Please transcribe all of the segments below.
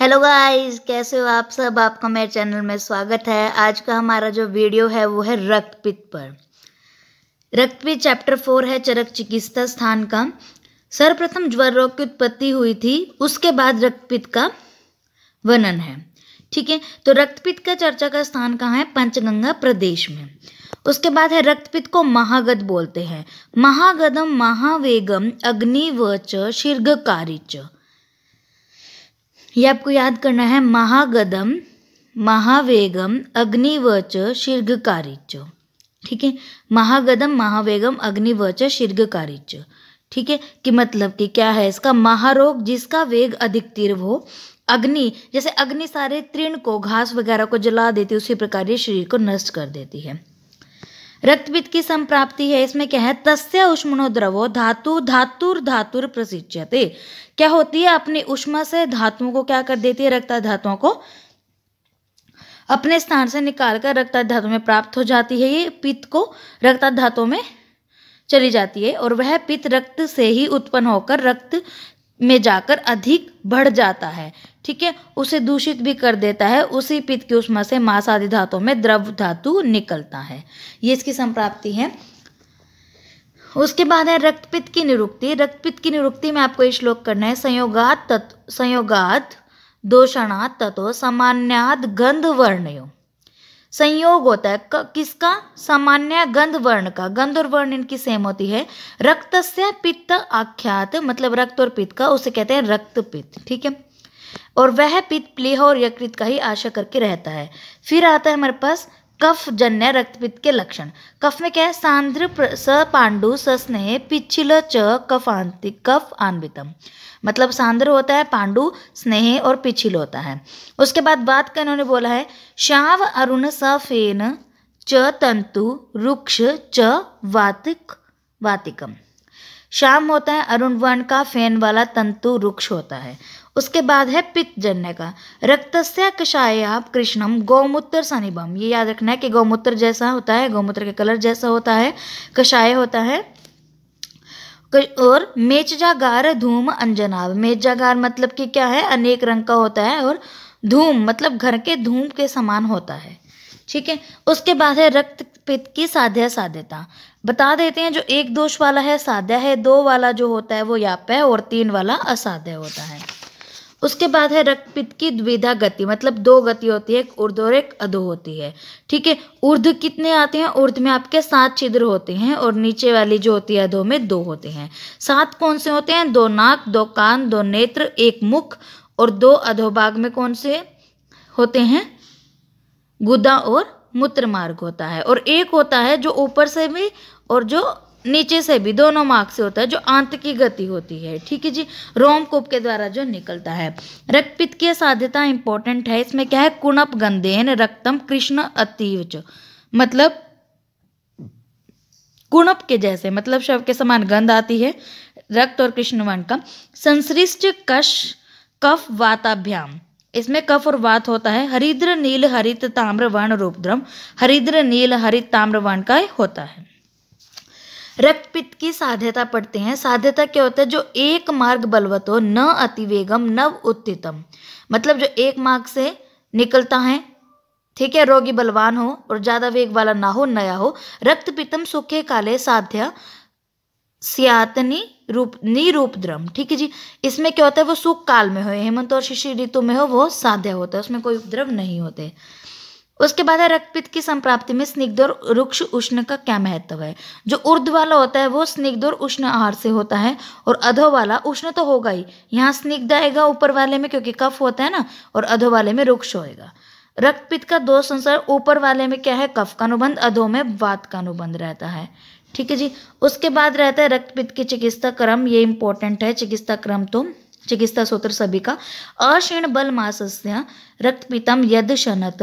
hello guys कैसे हो आप सब आपका मेरे चैनल में स्वागत है आज का हमारा जो वीडियो है वो है रक्तपित पर रक्तपित चैप्टर फोर है चरक चिकित्सा स्थान का सर्वप्रथम ज्वर रोग की उत्पत्ति हुई थी उसके बाद रक्तपित का वर्णन है ठीक है तो रक्तपित का चर्चा का स्थान कहाँ है पंचगंगा प्रदेश में उसके बाद है रक्तपित को महागद बोलते हैं महागदम महावेगम अग्निवच शीर्घकारिच ये आपको याद करना है महागदम महावेगम अग्निवच शीर्घकारिच ठीक है महागदम महावेगम अग्निवच शीर्घकारिच ठीक है कि मतलब कि क्या है इसका महारोग जिसका वेग अधिक तीव्र हो अग्नि जैसे अग्नि सारे तृण को घास वगैरह को जला देती है उसी प्रकार ये शरीर को नष्ट कर देती है रक्तवित की संप्राप्ति है इसमें क्या है तस्य उष्मो द्रवो धातु धातुर धातुर प्रसिज्यते क्या होती है अपनी उष्मा से धातुओं को क्या कर देती है रक्ता धातुओं को अपने स्थान से निकालकर रक्ता धातु में प्राप्त हो जाती है ये पित्त को रक्ता धातु में चली जाती है और वह पित्त रक्त से ही उत्पन्न होकर रक्त में जाकर अधिक बढ़ जाता है ठीक है उसे दूषित भी कर देता है उसी पित्त की उष्मा से आदि धातुओं में द्रव धातु निकलता है ये इसकी संप्राप्ति है उसके बाद है रक्तपित्त की निरुक्ति रक्तपित्त की निरुक्ति में आपको ये श्लोक करना है संयोगात तत् संयोगात दोषणात तत्व सामान्यात गंध वर्णयो संयोग होता है किसका सामान्य गंध वर्ण का गंध और वर्ण इनकी सेम होती है रक्त से पित्त आख्यात मतलब रक्त और पित्त का उसे कहते हैं रक्त पित्त ठीक है और वह पित्त प्लेह और यकृत का ही आशा करके रहता है फिर आता है हमारे पास कफ जन्य रक्तपित्त के लक्षण कफ में क्या है सांद्र स सपांडु सस्नेह पिछिल च कफ कफांति कफ आन्वितम मतलब सांद्र होता है पांडु स्नेह और पिछिल होता है उसके बाद बात का इन्होंने बोला है शाव अरुण स फेन च तंतु रुक्ष च वातिक वातिकम शाम होता है अरुण वर्ण का फेन वाला तंतु रुक्ष होता है उसके बाद है पित्त जन्य का रक्तस्य कषायाप कृष्णम गौमूत्र सनिबम ये याद रखना है कि गौमूत्र जैसा होता है गौमूत्र के कलर जैसा होता है कषाय होता है और मेचजागार धूम अंजनाव मेचजागार मतलब कि क्या है अनेक रंग का होता है और धूम मतलब घर के धूम के समान होता है ठीक है उसके बाद है रक्त पित्त की साध्य साध्यता बता देते हैं जो एक दोष वाला है साध्य है दो वाला जो होता है वो याप है और तीन वाला असाध्य होता है उसके बाद है रक्तपित की द्विधा गति मतलब दो गति होती है एक उर्ध और एक अधो होती है ठीक है उर्ध कितने आते हैं उर्ध में आपके सात छिद्र होते हैं और नीचे वाली जो होती है अधो में दो होते हैं सात कौन से होते हैं दो नाक दो कान दो नेत्र एक मुख और दो अधोभाग में कौन से होते हैं गुदा और मूत्र मार्ग होता है और एक होता है जो ऊपर से भी और जो नीचे से भी दोनों मार्ग से होता है जो आंत की गति होती है ठीक है जी रोमकूप के द्वारा जो निकलता है रक्तपित की साध्यता इंपॉर्टेंट है इसमें क्या है कुणप गंधेन रक्तम कृष्ण अतीव मतलब कुणप के जैसे मतलब शव के समान गंध आती है रक्त और कृष्णवर्ण का संश्रिष्ट कश कफ वाताभ्याम इसमें कफ और वात होता है हरिद्र नील हरित ताम्र वर्ण रूपद्रम हरिद्र नील हरित ताम्र वर्ण का होता है रक्तपित की साध्यता पढ़ते हैं साध्यता क्या होता है जो एक मार्ग बलवत हो न अतिवेगम नव उत्तितम मतलब जो एक मार्ग से निकलता है ठीक है रोगी बलवान हो और ज्यादा वेग वाला ना हो नया हो रक्त पितम सूखे काले साध्य सियातनी रूप निरूपद्रम ठीक है जी इसमें क्या होता है वो सुख काल में हो हेमंत और शिशिर ऋतु में हो वो साध्य होता है उसमें कोई उपद्रव नहीं होते उसके बाद है रक्तपित की संप्राप्ति में स्निग्ध और रुक्ष उष्ण का क्या महत्व है जो ऊर्ध वाला होता है वो स्निग्ध और उष्ण आहार से होता है और अधो वाला उष्ण तो होगा ही यहाँ स्निग्ध आएगा ऊपर वाले में क्योंकि कफ होता है ना और अधो वाले में रुक्ष होएगा रक्तपित का दो संसार ऊपर वाले में क्या है कफ का अनुबंध अधो में वात का अनुबंध रहता है ठीक है जी उसके बाद रहता है रक्तपित की चिकित्सा क्रम ये इंपॉर्टेंट है चिकित्सा क्रम तो चिकित्सा सूत्र सभी का अक्षीण बल मास रक्तपितम यद शनत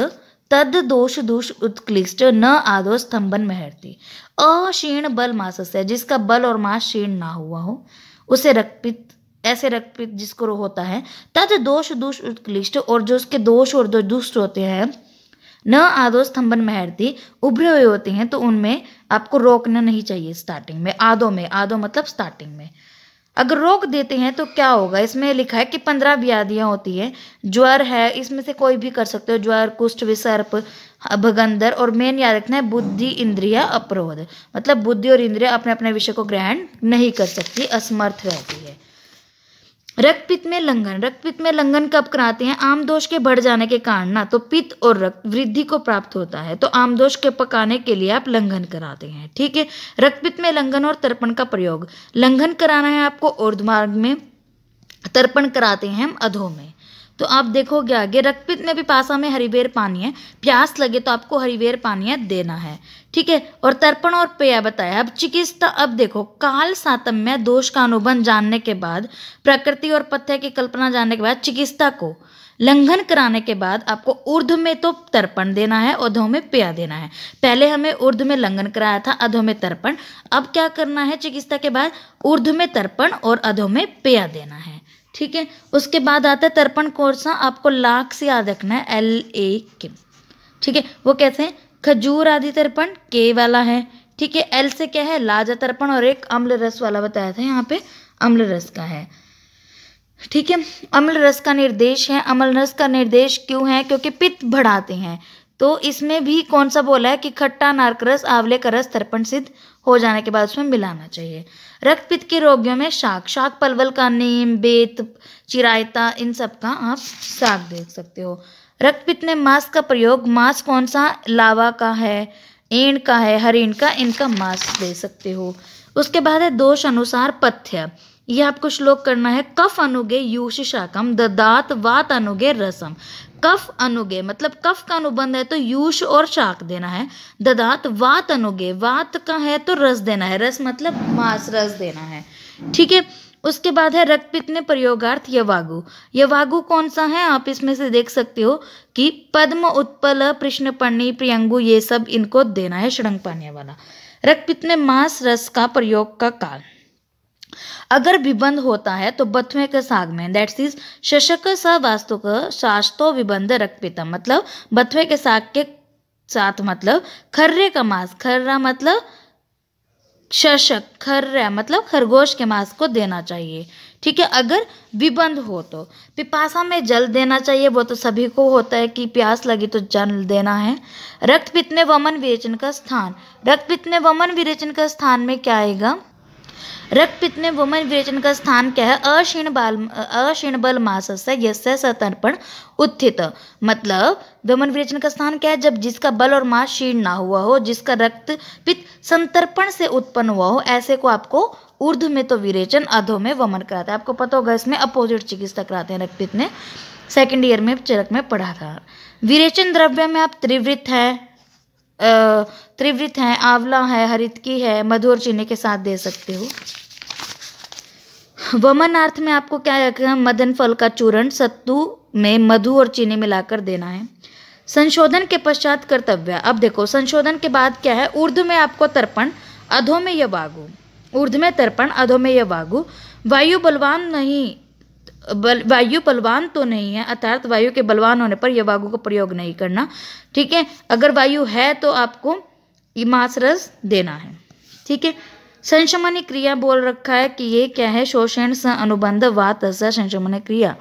तद दोष दोष उत्कृष्ट न आदो स्तंभन महरती अक्षीण बल मास से जिसका बल और मास क्षीण ना हुआ हो उसे रक्पित ऐसे रक्पित जिसको रो होता है तद दोष दोष उत्कृष्ट और जो उसके दोष और जो दुष्ट होते हैं न आदो स्तंभन महरती उभरे हुए होते हैं तो उनमें आपको रोकना नहीं चाहिए स्टार्टिंग में आदो में आदो मतलब स्टार्टिंग में अगर रोक देते हैं तो क्या होगा इसमें लिखा है कि पंद्रह व्याधियाँ होती हैं ज्वर है इसमें से कोई भी कर सकते हो ज्वर कुष्ठ विसर्प भगंदर और मेन याद रखना है बुद्धि इंद्रिया अपरोध मतलब बुद्धि और इंद्रिया अपने अपने विषय को ग्रहण नहीं कर सकती असमर्थ रहती है पित्त में लंघन पित्त में लंघन कब कराते हैं आम दोष के बढ़ जाने के कारण ना तो पित्त और रक्त वृद्धि को प्राप्त होता है तो आम दोष के पकाने के लिए आप लंघन कराते हैं ठीक है पित्त में लंघन और तर्पण का प्रयोग लंघन कराना है आपको और दिमाग में तर्पण कराते हैं हम अधो में तो आप देखोगे आगे रक्तपित में भी पासा में हरीवेर पानी है प्यास लगे तो आपको पानी पानिया देना है ठीक है और तर्पण और पेय बताया अब चिकित्सा अब देखो काल सातम में दोष का अनुबंध जानने के बाद प्रकृति और पथ्य की कल्पना जानने के बाद चिकित्सा को लंघन कराने के बाद आपको ऊर्ध में तो तर्पण देना है अधो में पेया देना है पहले हमें ऊर्ध में लंघन कराया था अधो में तर्पण अब क्या करना है चिकित्सा के बाद ऊर्ध में तर्पण और अधो में पेया देना है ठीक है उसके बाद आता है तर्पण कोर्सा आपको लाख से याद रखना है एल ए के ठीक है वो कैसे हैं खजूर आदि तर्पण के वाला है ठीक है एल से क्या है लाजा तर्पण और एक अम्ल रस वाला बताया था यहाँ पे अम्ल रस का है ठीक है अम्ल रस का निर्देश है अम्ल रस का निर्देश क्यों है क्योंकि पित्त बढ़ाते हैं तो इसमें भी कौन सा बोला है कि खट्टा नारक रस आंवले का रस तर्पण सिद्ध हो जाने के बाद उसमें मिलाना चाहिए रक्त पित्त के रोगियों में शाक शाक पलवल का नीम बेत चिरायता इन सब का आप साग देख सकते हो रक्त पित्त में मांस का प्रयोग मांस कौन सा लावा का है ईण का है हरिण का इनका मांस दे सकते हो उसके बाद है दोष अनुसार पथ्य ये आपको श्लोक करना है कफ अनुगे यूश शाकम ददात वात अनुगे रसम कफ अनुगे मतलब कफ का अनुबंध है तो यूश और शाक देना है ददात वात अनुगे वात का है तो रस देना है रस मतलब मांस रस देना है ठीक है उसके बाद है रक्तपित ने प्रयोगार्थ यवागु यवागु कौन सा है आप इसमें से देख सकते हो कि पद्म उत्पल पर्णी प्रियंगु ये सब इनको देना है श्रृंग पाने वाला पित्त ने मांस रस का प्रयोग का काल अगर विबंध होता है तो बथुए के साग में दैट्स इज शशक स वास्तुक शास्त्रो विबंध रक्पितम मतलब बथुए के साग के साथ मतलब खर्रे का मांस खर्रा मतलब शशक खर्रा मतलब खरगोश के मांस को देना चाहिए ठीक है अगर विबंध हो तो पिपासा में जल देना चाहिए वो तो सभी को होता है कि प्यास लगी तो जल देना है रक्त पित्त में वमन विरेचन का स्थान रक्त पित्त में वमन विरेचन का स्थान में क्या आएगा पित्त में वुमन विरेचन का स्थान क्या है अक्षीण बाल अक्षीण बल मासस सतर्पण उत्थित मतलब वुमन विरेचन का स्थान क्या है जब जिसका बल और मास क्षीण ना हुआ हो जिसका पित्त संतर्पण से उत्पन्न हुआ हो ऐसे को आपको ऊर्ध में तो विरेचन अधो में वमन कराते हैं आपको पता होगा इसमें अपोजिट चिकित्सा कराते हैं रक्तपित ने सेकेंड ईयर में चरक में पढ़ा था विरेचन द्रव्य में आप त्रिवृत्त है त्रिवृत्त हैं आंवला है हरित की है मधुर चीनी के साथ दे सकते हो वमन अर्थ में आपको क्या रखना मदन फल का चूर्ण सत्तू में मधु और चीनी मिलाकर देना है संशोधन के पश्चात कर्तव्य अब देखो संशोधन के बाद क्या है उर्ध में आपको तर्पण अधो में यह वागु उर्ध में तर्पण अधो में यह वागु वायु बलवान नहीं बल वायु बलवान तो नहीं है अर्थात वायु के बलवान होने पर यह वागु का प्रयोग नहीं करना ठीक है अगर वायु है तो आपको मास रस देना है ठीक है संशमन क्रिया बोल रखा है कि ये क्या है शोषण स अनुबंध वात संशमन क्रिया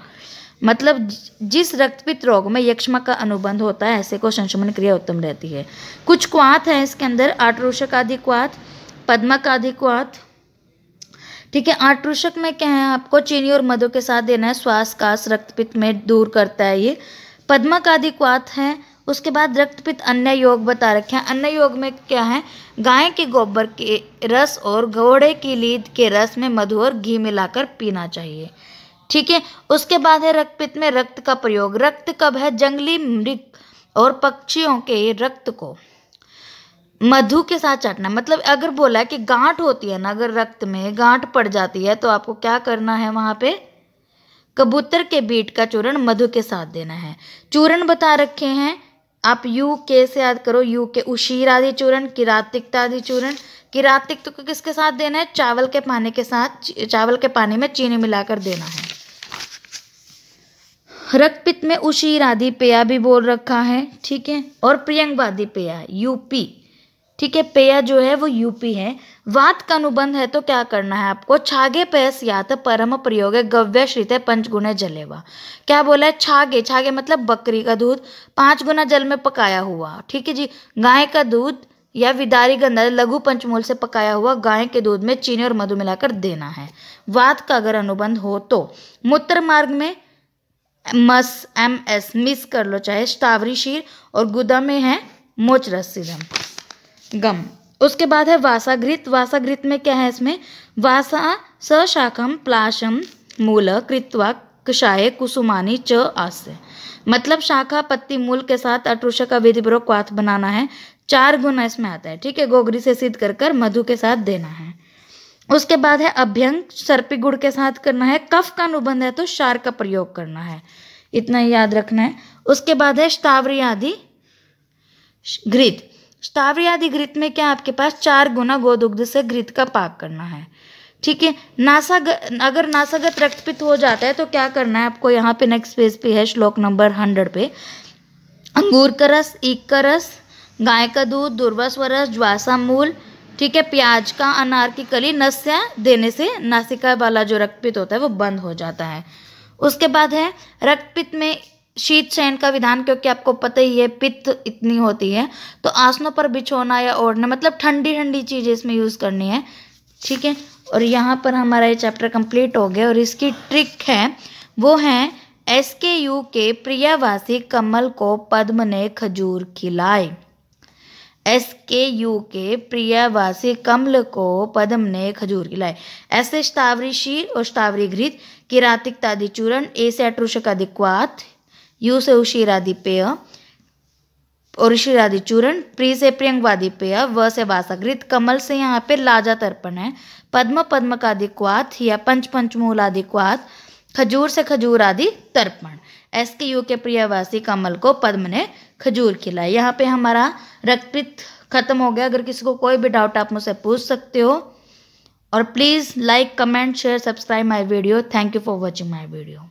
मतलब जिस रक्तपित रोग में यक्षमा का अनुबंध होता है ऐसे को संशमन क्रिया उत्तम रहती है कुछ क्वाथ है इसके अंदर आट्रोषक आदि क्वाथ पद्मक आदि क्वाथ ठीक है आटरूषक में क्या है आपको चीनी और मधु के साथ देना है श्वास कास रक्तपित में दूर करता है ये पद्मक आदि क्वाथ है उसके बाद रक्तपित अन्य योग बता रखे हैं अन्य योग में क्या है गाय के गोबर के रस और घोड़े की लीद के रस में मधु और घी मिलाकर पीना चाहिए ठीक है उसके बाद है रक्तपित में रक्त का प्रयोग रक्त कब है जंगली मृग और पक्षियों के रक्त को मधु के साथ चाटना मतलब अगर बोला है कि गांठ होती है ना अगर रक्त में गांठ पड़ जाती है तो आपको क्या करना है वहां पे कबूतर के बीट का चूर्ण मधु के साथ देना है चूर्ण बता रखे हैं आप यू के से याद करो यू के उशीर आदि चूर्ण किरातिक आदि चूर्ण किरातिक्त को किसके साथ देना है चावल के पानी के साथ चावल के पानी में चीनी मिलाकर देना है रक्तपित में उशीर आदि पेया भी बोल रखा है ठीक है और प्रियंगवादी पेया यूपी ठीक है पेया जो है वो यूपी है वात का अनुबंध है तो क्या करना है आपको छागे पैस या तो परम प्रयोग है गव्य श्रीते पंच गुणे जलेवा क्या बोला है छागे छागे मतलब बकरी का दूध पांच गुना जल में पकाया हुआ ठीक है जी गाय का दूध या विदारी गंधा लघु पंचमूल से पकाया हुआ गाय के दूध में चीनी और मधु मिलाकर देना है वात का अगर अनुबंध हो तो मूत्र मार्ग में मस एम एस मिस कर लो चाहे स्टावरी शीर और गुदा में है मोच रस गम उसके बाद है वासागृत वासागृत में क्या है इसमें वासा सशाखम प्लाशम मूल कृत्वा कषाय कुसुमानी च आस्य मतलब शाखा पत्ती मूल के साथ अट्रुष का विधिपूर्वक क्वाथ बनाना है चार गुना इसमें आता है ठीक है गोगरी से सिद्ध कर कर मधु के साथ देना है उसके बाद है अभ्यंग सर्पी गुड़ के साथ करना है कफ का अनुबंध है तो शार का प्रयोग करना है इतना याद रखना है उसके बाद है स्टावरी आदि घृत श्राव्य आदि घृत में क्या आपके पास चार गुना गोदुग्ध से घृत का पाक करना है ठीक है नासाग अगर नासागत रक्तपित हो जाता है तो क्या करना है आपको यहाँ पे नेक्स्ट पेज पे है श्लोक नंबर हंड्रेड पे अंगूर का रस ईक का रस गाय का दूध रस ज्वासा मूल ठीक है प्याज का अनार की कली नस्या देने से नासिका वाला जो रक्तपित होता है वो बंद हो जाता है उसके बाद है रक्तपित में शीत शयन का विधान क्योंकि आपको पता ही है पित्त इतनी होती है तो आसनों पर बिछोना या ओढ़ना मतलब ठंडी ठंडी चीज़ें इसमें यूज़ करनी है ठीक है और यहाँ पर हमारा ये चैप्टर कंप्लीट हो गया और इसकी ट्रिक है वो है एस के यू के प्रियावासी कमल को पद्म ने खजूर खिलाए एस के यू के प्रियावासी कमल को पद्म ने खजूर खिलाए ऐसे स्तावरी शीर और स्तावरी घृत किरातिक तादि ए से अट्रुषक अधिक्वात यू से उशीरादि पेय और ऋषिरादि चूरण प्री से प्रियंगवादिपेय पेय व से वासागृत कमल से यहाँ पे लाजा तर्पण है पद्म पद्म का आदि क्वाथ या पंच पंचमूल आदि क्वाथ खजूर से खजूर आदि तर्पण एस के यू के प्रियवासी कमल को पद्म ने खजूर खिलाया यहाँ पे हमारा रक्तपित खत्म हो गया अगर किसी को कोई भी डाउट आप मुझसे पूछ सकते हो और please like comment share subscribe my video thank you for watching my video